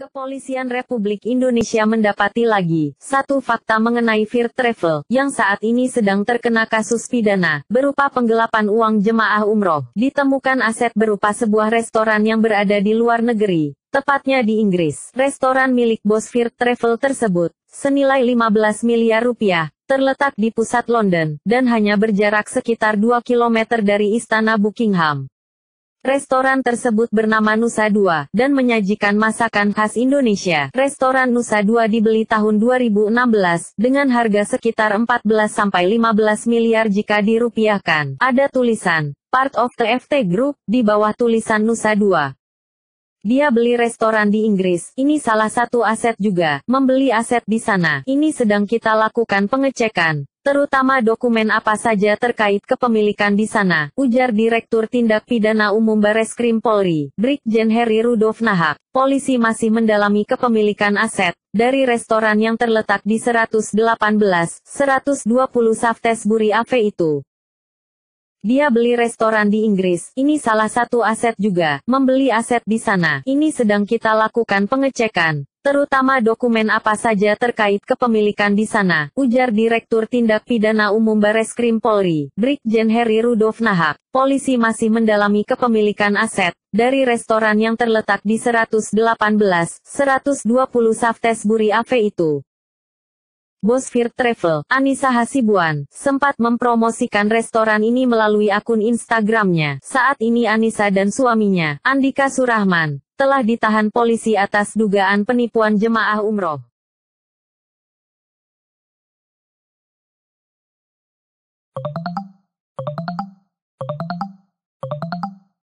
Kepolisian Republik Indonesia mendapati lagi satu fakta mengenai Fir Travel yang saat ini sedang terkena kasus pidana berupa penggelapan uang jemaah umroh. Ditemukan aset berupa sebuah restoran yang berada di luar negeri, tepatnya di Inggris. Restoran milik bos Fir Travel tersebut senilai 15 miliar rupiah terletak di pusat London dan hanya berjarak sekitar 2 km dari Istana Buckingham. Restoran tersebut bernama Nusa Dua, dan menyajikan masakan khas Indonesia. Restoran Nusa Dua dibeli tahun 2016, dengan harga sekitar 14-15 miliar jika dirupiahkan. Ada tulisan, part of the FT Group, di bawah tulisan Nusa Dua. Dia beli restoran di Inggris, ini salah satu aset juga, membeli aset di sana. Ini sedang kita lakukan pengecekan terutama dokumen apa saja terkait kepemilikan di sana, ujar Direktur Tindak Pidana Umum Bareskrim Polri, Brigjen Heri Rudolf Nahak. Polisi masih mendalami kepemilikan aset dari restoran yang terletak di 118, 120 Saftesbury Ave itu. Dia beli restoran di Inggris, ini salah satu aset juga, membeli aset di sana. Ini sedang kita lakukan pengecekan terutama dokumen apa saja terkait kepemilikan di sana, ujar Direktur Tindak Pidana Umum Krim Polri, Brigjen Heri Rudolf Nahak. Polisi masih mendalami kepemilikan aset dari restoran yang terletak di 118, 120 Saftesburi Ave itu. Bos Bosfir Travel, Anissa Hasibuan, sempat mempromosikan restoran ini melalui akun Instagramnya. Saat ini Anissa dan suaminya, Andika Surahman, telah ditahan polisi atas dugaan penipuan jemaah umroh.